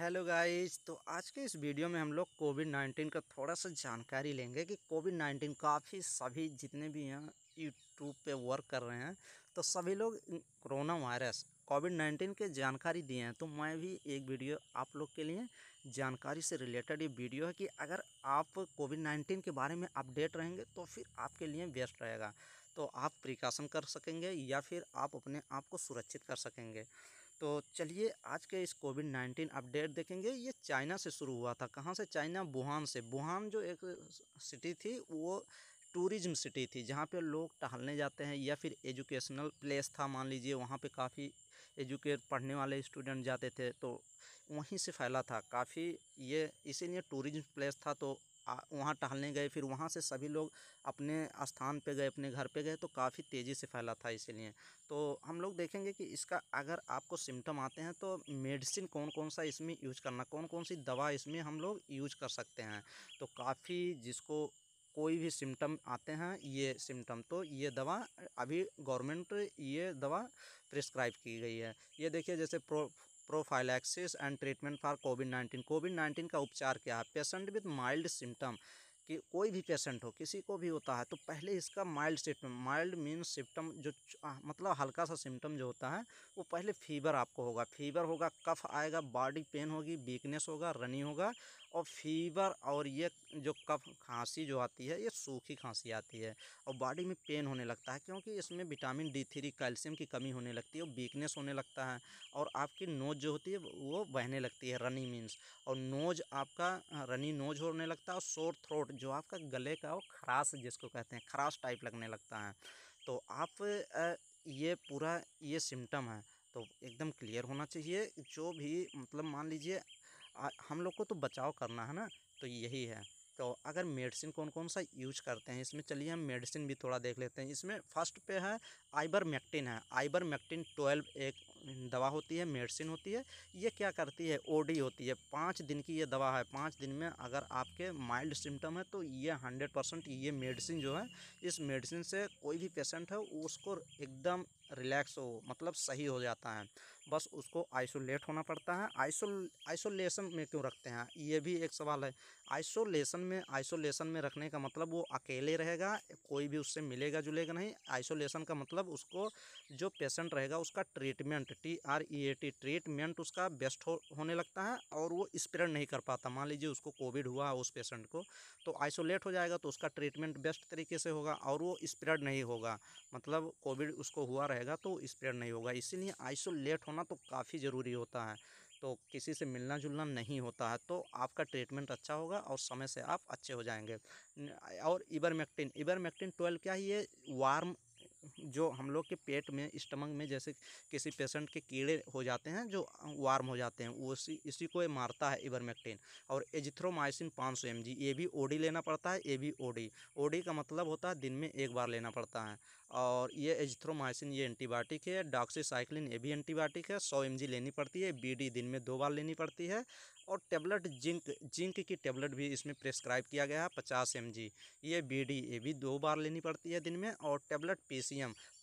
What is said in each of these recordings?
hello guys तो आज के इस वीडियो में हम लोग कोविड नाइन्टीन का थोड़ा सा जानकारी लेंगे कि कोविड नाइन्टीन काफ़ी सभी जितने भी हैं यूट्यूब पे वर्क कर रहे हैं तो सभी लोग कोरोना वायरस कोविड नाइन्टीन के जानकारी दिए हैं तो मैं भी एक वीडियो आप लोग के लिए जानकारी से रिलेटेड ये वीडियो है कि अगर आप कोविड नाइन्टीन के बारे में अपडेट रहेंगे तो फिर आपके लिए बेस्ट रहेगा तो आप प्रिकॉशन कर सकेंगे या फिर आप अपने आप को सुरक्षित कर सकेंगे तो चलिए आज के इस कोविड नाइन्टीन अपडेट देखेंगे ये चाइना से शुरू हुआ था कहाँ से चाइना वुहान से वुहान जो एक सिटी थी वो टूरिज्म सिटी थी जहाँ पे लोग टहलने जाते हैं या फिर एजुकेशनल प्लेस था मान लीजिए वहाँ पे काफ़ी एजुकेट पढ़ने वाले स्टूडेंट जाते थे तो वहीं से फैला था काफ़ी ये इसीलिए टूरिज्म प्लेस था तो वहाँ टहलने गए फिर वहाँ से सभी लोग अपने स्थान पे गए अपने घर पे गए तो काफ़ी तेज़ी से फैला था इसीलिए तो हम लोग देखेंगे कि इसका अगर आपको सिम्टम आते हैं तो मेडिसिन कौन कौन सा इसमें यूज करना कौन कौन सी दवा इसमें हम लोग यूज कर सकते हैं तो काफ़ी जिसको कोई भी सिम्टम आते हैं ये सिम्टम तो ये दवा अभी गवर्नमेंट ये दवा प्रिस्क्राइब की गई है ये देखिए जैसे pro prophylaxis and treatment for COVID nineteen COVID nineteen का उपचार क्या है पेशेंट विद माइल्ड सिम्टम कि कोई भी पेशेंट हो किसी को भी होता है तो पहले इसका mild symptom mild mean symptom जो आ, मतलब हल्का सा सिम्टम जो होता है वो पहले फीवर आपको होगा फीवर होगा कफ आएगा बॉडी पेन होगी वीकनेस होगा रनिंग होगा और फीवर और ये जो कफ खांसी जो आती है ये सूखी खांसी आती है और बॉडी में पेन होने लगता है क्योंकि इसमें विटामिन डी थ्री कैल्शियम की कमी होने लगती है और वीकनेस होने लगता है और आपकी नोज जो होती है वो बहने लगती है रनी मीन्स और नोज आपका रनी नोज होने लगता है और शोर थ्रोट जो आपका गले का वो खराश जिसको कहते हैं खराश टाइप लगने लगता है तो आप ये पूरा ये सिम्टम है तो एकदम क्लियर होना चाहिए जो भी मतलब मान लीजिए हम लोग को तो बचाव करना है ना तो यही है तो अगर मेडिसिन कौन कौन सा यूज करते हैं इसमें चलिए हम मेडिसिन भी थोड़ा देख लेते हैं इसमें फर्स्ट पे है आइबर मैक्टिन है आइबर मैक्टिन ट्वेल्व एक दवा होती है मेडिसिन होती है ये क्या करती है ओडी होती है पाँच दिन की ये दवा है पाँच दिन में अगर आपके माइल्ड सिम्टम है तो ये हंड्रेड परसेंट ये मेडिसिन जो है इस मेडिसिन से कोई भी पेशेंट है उसको एकदम रिलैक्स हो मतलब सही हो जाता है बस उसको आइसोलेट होना पड़ता है आइसोल आइसोलेशन में क्यों रखते हैं ये भी एक सवाल है आइसोलेशन में आइसोलेशन में रखने का मतलब वो अकेले रहेगा कोई भी उससे मिलेगा जुलेगा नहीं आइसोलेशन का मतलब उसको जो पेशेंट रहेगा उसका treatment treatment T R E A T treatment उसका बेस्ट हो, होने लगता है और वो स्प्रेड नहीं कर पाता मान लीजिए उसको कोविड हुआ है उस पेशेंट को तो आइसोलेट हो जाएगा तो उसका ट्रीटमेंट बेस्ट तरीके से होगा और वो स्प्रेड नहीं होगा मतलब कोविड उसको हुआ रहेगा तो स्प्रेड नहीं होगा इसीलिए आइसोलेट होना तो काफ़ी ज़रूरी होता है तो किसी से मिलना जुलना नहीं होता है तो आपका ट्रीटमेंट अच्छा होगा और समय से आप अच्छे हो जाएंगे और इबरमेक्टिन इबरमेक्टिन ट्वेल्व क्या है ये वार्म जो हम लोग के पेट में स्टमक में जैसे किसी पेशेंट के कीड़े हो जाते हैं जो वार्म हो जाते हैं वो इसी इसी को मारता है इवरमेक्टेन और एजिथ्रोमाइसिन 500 सौ ये भी ओडी लेना पड़ता है ये भी ओडी ओडी का मतलब होता है दिन में एक बार लेना पड़ता है और ये एजिथ्रोमाइसिन ये एंटीबायोटिक है डॉक्सीसाइक्लिन ये भी एंटीबायोटिक है सौ एम लेनी पड़ती है बी दिन में दो बार लेनी पड़ती है और टेबलेट जिंक जिंक की टेबलेट भी इसमें प्रेस्क्राइब किया गया है पचास एम ये बी डी ये भी दो बार लेनी पड़ती है दिन में और टेबलेट पी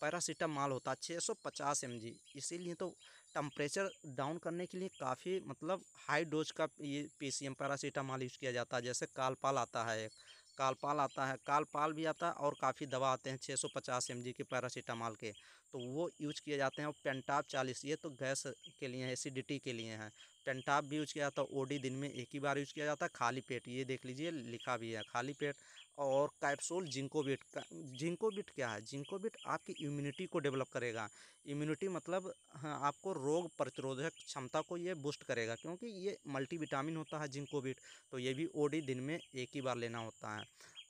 पैरासीटामॉल होता है छः सौ पचास एम इसीलिए तो टम्परेचर डाउन करने के लिए काफ़ी मतलब हाई डोज का ये पी पैरासीटामॉल यूज़ किया जाता है जैसे कालपाल आता है एक कालपाल आता है कालपाल भी आता है और काफ़ी दवा आते हैं 650 सौ के पैरासीटामॉल के तो वो यूज किए जाते हैं और पेंटाप चालीस ये तो गैस के लिए है एसिडिटी के लिए हैं पेंटाप भी यूज किया जाता है ओडी दिन में एक ही बार यूज किया जाता है खाली पेट ये देख लीजिए लिखा भी है खाली पेट और कैप्सूल जिंकोबिट का जिंकोबिट क्या है जिंकोबिट आपकी इम्यूनिटी को डेवलप करेगा इम्यूनिटी मतलब हाँ, आपको रोग प्रतिरोधक क्षमता को ये बूस्ट करेगा क्योंकि ये मल्टीविटामिन होता है जिंकोबिट तो ये भी ओडी दिन में एक ही बार लेना होता है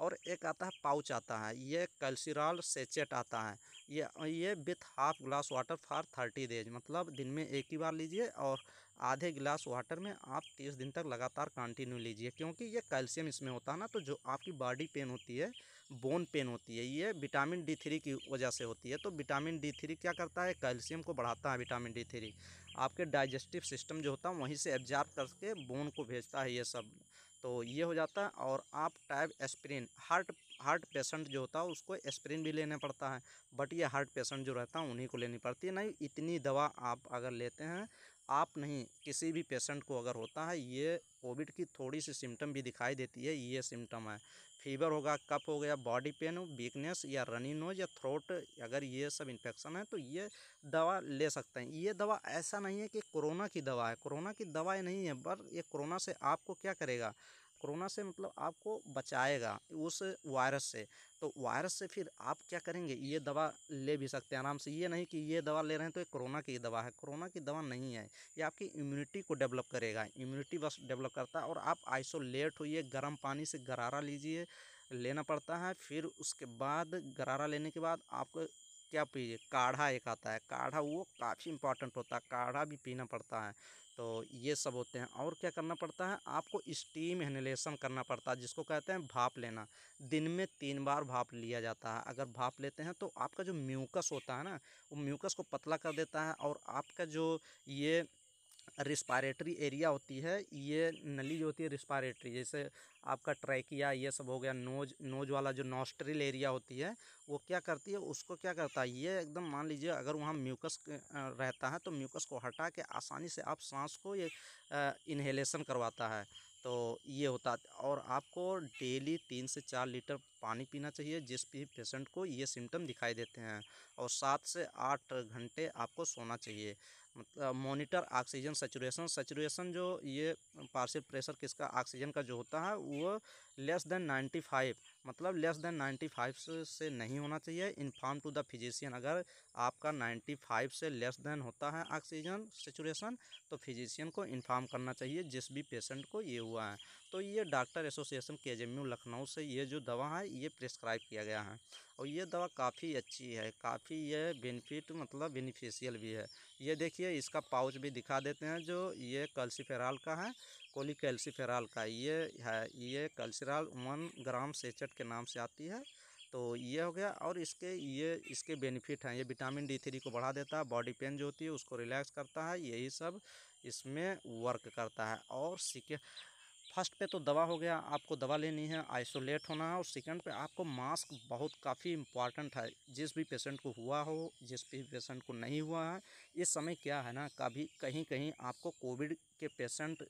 और एक आता है पाउच आता है ये कैल्सिराल सेचेट आता है ये ये with half glass water for thirty days मतलब दिन में एक ही बार लीजिए और आधे गिलास वाटर में आप तीस दिन तक लगातार कंटिन्यू लीजिए क्योंकि ये कैल्शियम इसमें होता है ना तो जो आपकी बॉडी पेन होती है बोन पेन होती है ये विटामिन डी थ्री की वजह से होती है तो विटामिन डी थ्री क्या करता है कैल्शियम को बढ़ाता है विटामिन डी थ्री आपके डाइजेस्टिव सिस्टम जो होता है वहीं से एब्जॉर्ब करके बोन को भेजता है ये सब तो ये हो जाता है और आप type aspirin heart heart patient जो होता है उसको एस्प्रिन भी लेना पड़ता है बट ये हार्ट पेशेंट जो रहता है उन्हीं को लेनी पड़ती है नहीं इतनी दवा आप अगर लेते हैं आप नहीं किसी भी पेशेंट को अगर होता है ये कोविड की थोड़ी सी सिम्टम भी दिखाई देती है ये सिम्टम है फीवर होगा कप हो गया बॉडी पेन वीकनेस या रनिंग हो या थ्रोट अगर ये सब इन्फेक्शन है तो ये दवा ले सकते हैं ये दवा ऐसा नहीं है कि कोरोना की दवा है कोरोना की दवाएँ नहीं है पर ये कोरोना से आपको क्या करेगा कोरोना से मतलब आपको बचाएगा उस वायरस से तो वायरस से फिर आप क्या करेंगे ये दवा ले भी सकते हैं आराम से ये नहीं कि ये दवा ले रहे हैं तो ये कोरोना की दवा है कोरोना की दवा नहीं है ये आपकी इम्यूनिटी को डेवलप करेगा इम्यूनिटी बस डेवलप करता है और आप आइसोलेट होइए गर्म पानी से गरारा लीजिए लेना पड़ता है फिर उसके बाद गरारा लेने के बाद आपको क्या पीजिए काढ़ा एक आता है काढ़ा वो काफ़ी इंपॉर्टेंट होता है काढ़ा भी पीना पड़ता है तो ये सब होते हैं और क्या करना पड़ता है आपको स्टीम इनहेलेशन करना पड़ता है जिसको कहते हैं भाप लेना दिन में तीन बार भाप लिया जाता है अगर भाप लेते हैं तो आपका जो म्यूकस होता है ना वो म्यूकस को पतला कर देता है और आपका जो ये रिस्पायरेटरी एरिया होती है ये नली जो होती है रिस्पायरेटरी जैसे आपका ट्रैकिया ये सब हो गया नोज नोज वाला जो नॉस्ट्रिल एरिया होती है वो क्या करती है उसको क्या करता है ये एकदम मान लीजिए अगर वहाँ म्यूकस रहता है तो म्यूकस को हटा के आसानी से आप सांस को ये इन्हेलेशन करवाता है तो ये होता और आपको डेली तीन से चार लीटर पानी पीना चाहिए जिस भी पेशेंट को ये सिम्टम दिखाई देते हैं और सात से आठ घंटे आपको सोना चाहिए मतलब मोनिटर ऑक्सीजन सेचुरेशन सेचुरेशन जो ये पार्सल प्रेशर किसका ऑक्सीजन का जो होता है वो लेस देन नाइन्टी फाइव मतलब लेस देन नाइन्टी फाइव से नहीं होना चाहिए इन्फॉर्म टू द फिजिशियन अगर आपका नाइन्टी फाइव से लेस देन होता है ऑक्सीजन सेचुरेशन तो फिजिशियन को इन्फॉर्म करना चाहिए जिस भी पेशेंट को ये हुआ है तो ये डॉक्टर एसोसिएशन के लखनऊ से ये जो दवा है ये प्रिस्क्राइब किया गया है और ये दवा काफ़ी अच्छी है काफ़ी ये बेनिफिट मतलब बेनिफिशियल भी है ये देखिए इसका पाउच भी दिखा देते हैं जो ये कल्सीफेराल का है कोलिकैल्सीफेराल का ये है ये कल्चरल वन ग्राम सेचट के नाम से आती है तो ये हो गया और इसके ये इसके बेनिफिट हैं ये विटामिन डी थ्री को बढ़ा देता है बॉडी पेन जो होती है उसको रिलैक्स करता है यही सब इसमें वर्क करता है और सीके फर्स्ट पे तो दवा हो गया आपको दवा लेनी है आइसोलेट होना है और सेकंड पे आपको मास्क बहुत काफ़ी इम्पॉर्टेंट है जिस भी पेशेंट को हुआ हो जिस भी पेशेंट को नहीं हुआ है इस समय क्या है ना कभी कहीं कहीं आपको कोविड के पेशेंट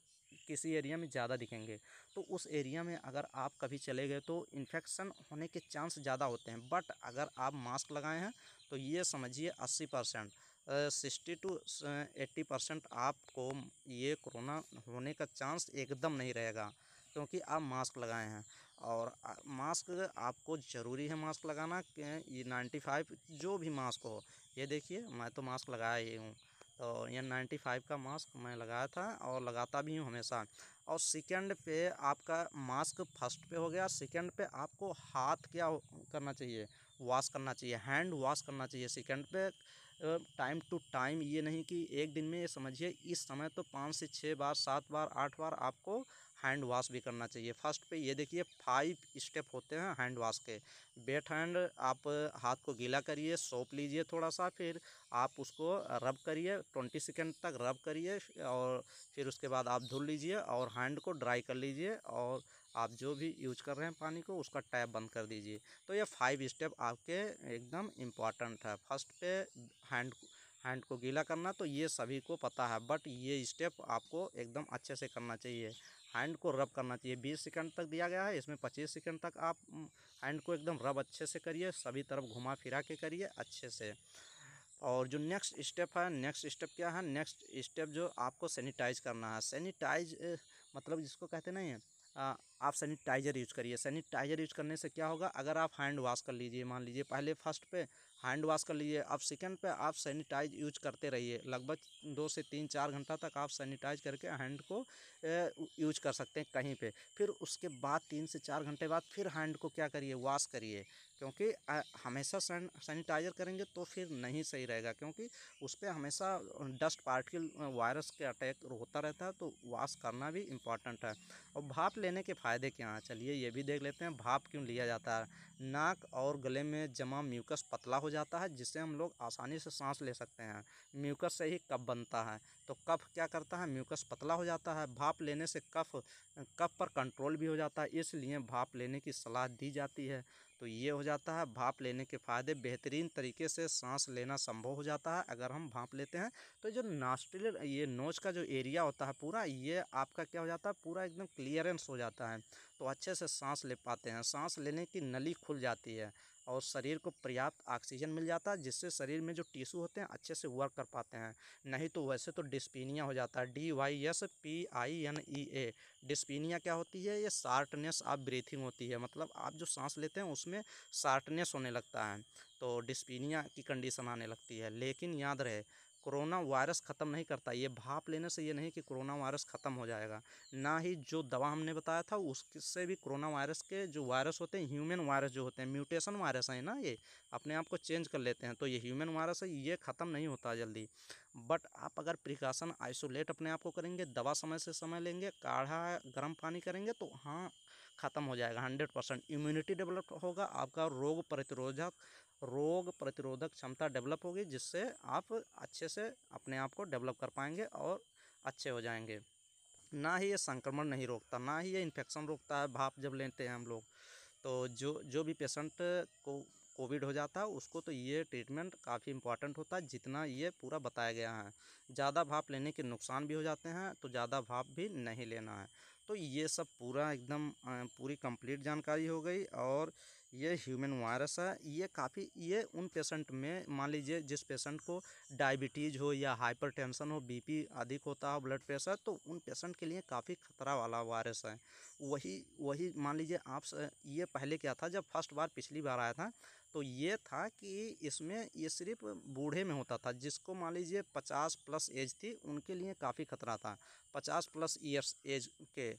किसी एरिया में ज़्यादा दिखेंगे तो उस एरिया में अगर आप कभी चले गए तो इन्फेक्शन होने के चांस ज़्यादा होते हैं बट अगर आप मास्क लगाए हैं तो ये समझिए अस्सी percent sixty two eighty percent आपको ये कोरोना होने का चांस एकदम नहीं रहेगा क्योंकि आप मास्क लगाए हैं और मास्क आपको ज़रूरी है मास्क लगाना ये नाइन्टी फाइव जो भी मास्क हो ये देखिए मैं तो मास्क लगाया ही हूँ तो ये 95 का मास्क मैं लगाया था और लगाता भी हूँ हमेशा और सेकंड पे आपका मास्क फर्स्ट पे हो गया सेकंड पे आपको हाथ क्या करना चाहिए वॉश करना चाहिए हैंड वॉश करना चाहिए सेकंड पे टाइम टू टाइम ये नहीं कि एक दिन में ये समझिए इस समय तो पाँच से छः बार सात बार आठ बार आपको हैंड वॉश भी करना चाहिए फर्स्ट पे ये देखिए फाइव स्टेप होते हैं हैंड वॉश के बेट हैंड आप हाथ को गीला करिए सोप लीजिए थोड़ा सा फिर आप उसको रब करिए ट्वेंटी सेकेंड तक रब करिए और फिर उसके बाद आप धुल लीजिए और हैंड को ड्राई कर लीजिए और आप जो भी यूज कर रहे हैं पानी को उसका टैप बंद कर दीजिए तो ये फाइव स्टेप आपके एकदम इम्पॉर्टेंट है फर्स्ट पे हैंड हैंड को गीला करना तो ये सभी को पता है बट ये स्टेप आपको एकदम अच्छे से करना चाहिए हैंड को रब करना चाहिए बीस सेकंड तक दिया गया है इसमें पच्चीस सेकंड तक आप हैंड को एकदम रब अच्छे से करिए सभी तरफ घुमा फिरा के करिए अच्छे से और जो नेक्स्ट स्टेप है नेक्स्ट स्टेप क्या है नेक्स्ट स्टेप जो आपको सैनिटाइज करना है सैनिटाइज मतलब जिसको कहते नहीं है आप सैनिटाइज़र यूज करिए सैनिटाइज़र यूज करने से क्या होगा अगर आप हैंड वॉश कर लीजिए मान लीजिए पहले फर्स्ट पे हैंड वॉश कर लीजिए अब सेकंड पे आप सैनिटाइज यूज करते रहिए लगभग दो से तीन चार घंटा तक आप सैनिटाइज करके हैंड को यूज कर सकते हैं कहीं पे फिर उसके बाद तीन से चार घंटे बाद फिर हैंड को क्या करिए वॉश करिए क्योंकि हमेशा सैनिटाइज़र करेंगे तो फिर नहीं सही रहेगा क्योंकि उस पर हमेशा डस्ट पार्टिकल वायरस के अटैक होता रहता है तो वॉश करना भी इम्पॉर्टेंट है और भाप लेने के फ़ायदे क्या हैं हाँ, चलिए ये भी देख लेते हैं भाप क्यों लिया जाता है नाक और गले में जमा म्यूकस पतला हो जाता है जिससे हम लोग आसानी से सांस ले सकते हैं म्यूकस से ही कफ बनता है तो कफ क्या करता है म्यूकस पतला हो जाता है भाप लेने से कफ कफ पर कंट्रोल भी हो जाता है इसलिए भाप लेने की सलाह दी जाती है तो ये हो जाता है भाप लेने के फ़ायदे बेहतरीन तरीके से सांस लेना संभव हो जाता है अगर हम भाप लेते हैं तो जो नास्ट्रिल ये नोज का जो एरिया होता है पूरा ये आपका क्या हो जाता है पूरा एकदम क्लियरेंस हो जाता है तो अच्छे से सांस ले पाते हैं सांस लेने की नली खुल जाती है और शरीर को पर्याप्त ऑक्सीजन मिल जाता है जिससे शरीर में जो टिश्यू होते हैं अच्छे से वर्क कर पाते हैं नहीं तो वैसे तो डिस्पिनिया हो जाता है D Y S P I N E e A dyspnoea क्या होती है ये शार्टनेस ऑफ ब्रीथिंग होती है मतलब आप जो सांस लेते हैं उसमें शार्टनेस होने लगता है तो डिस्पिनिया की कंडीशन आने लगती है लेकिन याद रहे कोरोना वायरस ख़त्म नहीं करता ये भाप लेने से ये नहीं कि कोरोना वायरस ख़त्म हो जाएगा ना ही जो दवा हमने बताया था उससे भी कोरोना वायरस के जो वायरस होते हैं ह्यूमन वायरस जो होते हैं म्यूटेशन वायरस हैं ना ये अपने आप को चेंज कर लेते हैं तो ये ह्यूमन वायरस है ये ख़त्म नहीं होता जल्दी बट आप अगर प्रिकॉशन आइसोलेट अपने आप को करेंगे दवा समय से समय लेंगे काढ़ा गर्म पानी करेंगे तो हाँ ख़त्म हो जाएगा हंड्रेड परसेंट इम्यूनिटी डेवलप होगा आपका रोग प्रतिरोधक रोग प्रतिरोधक क्षमता डेवलप होगी जिससे आप अच्छे से अपने आप को डेवलप कर पाएंगे और अच्छे हो जाएंगे ना ही ये संक्रमण नहीं रोकता ना ही ये इन्फेक्शन रोकता है भाप जब लेते हैं हम लोग तो जो जो भी पेशेंट को कोविड हो जाता है उसको तो ये ट्रीटमेंट काफ़ी इम्पॉर्टेंट होता है जितना ये पूरा बताया गया है ज़्यादा भाप लेने के नुकसान भी हो जाते हैं तो ज़्यादा भाप भी नहीं लेना है तो ये सब पूरा एकदम पूरी कंप्लीट जानकारी हो गई और ये ह्यूमन वायरस है ये काफ़ी ये उन पेशेंट में मान लीजिए जिस पेशेंट को डायबिटीज़ हो या हाइपरटेंशन हो बीपी अधिक होता हो ब्लड प्रेशर तो उन पेशेंट के लिए काफ़ी खतरा वाला वायरस है वही वही मान लीजिए आप ये पहले क्या था जब फर्स्ट बार पिछली बार आया था तो ये था कि इसमें ये सिर्फ बूढ़े में होता था जिसको मान लीजिए पचास प्लस एज थी उनके लिए काफ़ी खतरा था पचास प्लस ईयर्स एज के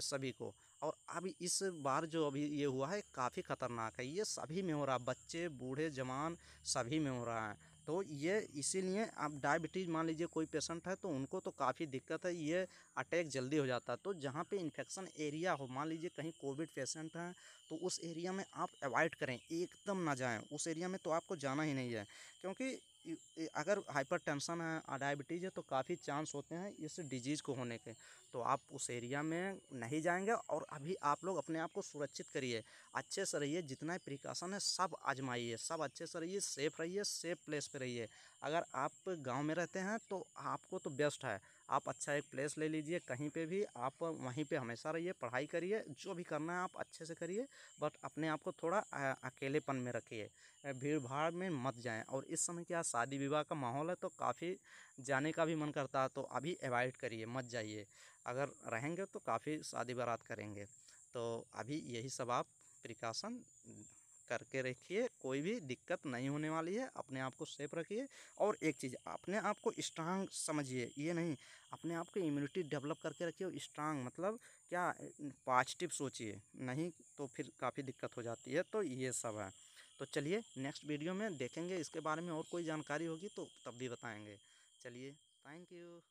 सभी को और अभी इस बार जो अभी ये हुआ है काफ़ी ख़तरनाक है ये सभी में हो रहा है बच्चे बूढ़े जवान सभी में हो रहा है तो ये इसीलिए आप डायबिटीज़ मान लीजिए कोई पेशेंट है तो उनको तो काफ़ी दिक्कत है ये अटैक जल्दी हो जाता है तो जहाँ पे इन्फेक्शन एरिया हो मान लीजिए कहीं कोविड पेशेंट हैं तो उस एरिया में आप अवॉइड करें एकदम ना जाएं उस एरिया में तो आपको जाना ही नहीं है क्योंकि अगर हाइपर टेंशन है और डायबिटीज़ है तो काफ़ी चांस होते हैं इस डिजीज़ को होने के तो आप उस एरिया में नहीं जाएंगे और अभी आप लोग अपने आप को सुरक्षित करिए अच्छे से रहिए जितना प्रिकॉशन है सब आजमाइए सब अच्छे से रहिए सेफ़ रहिए सेफ प्लेस पे रहिए अगर आप गांव में रहते हैं तो आपको तो बेस्ट है आप अच्छा एक प्लेस ले लीजिए कहीं पे भी आप वहीं पे हमेशा रहिए पढ़ाई करिए जो भी करना है आप अच्छे से करिए बट अपने आप को थोड़ा अकेलेपन में रखिए भीड़ भाड़ में मत जाएं और इस समय क्या शादी विवाह का माहौल है तो काफ़ी जाने का भी मन करता है तो अभी अवॉइड करिए मत जाइए अगर रहेंगे तो काफ़ी शादी बारात करेंगे तो अभी यही सब आप प्रिकॉशन करके रखिए कोई भी दिक्कत नहीं होने वाली है अपने आप को सेफ रखिए और एक चीज़ अपने आप को स्ट्रांग समझिए ये नहीं अपने आप को इम्यूनिटी डेवलप करके रखिए और स्ट्रांग मतलब क्या पॉजिटिव सोचिए नहीं तो फिर काफ़ी दिक्कत हो जाती है तो ये सब है तो चलिए नेक्स्ट वीडियो में देखेंगे इसके बारे में और कोई जानकारी होगी तो तब भी बताएँगे चलिए थैंक यू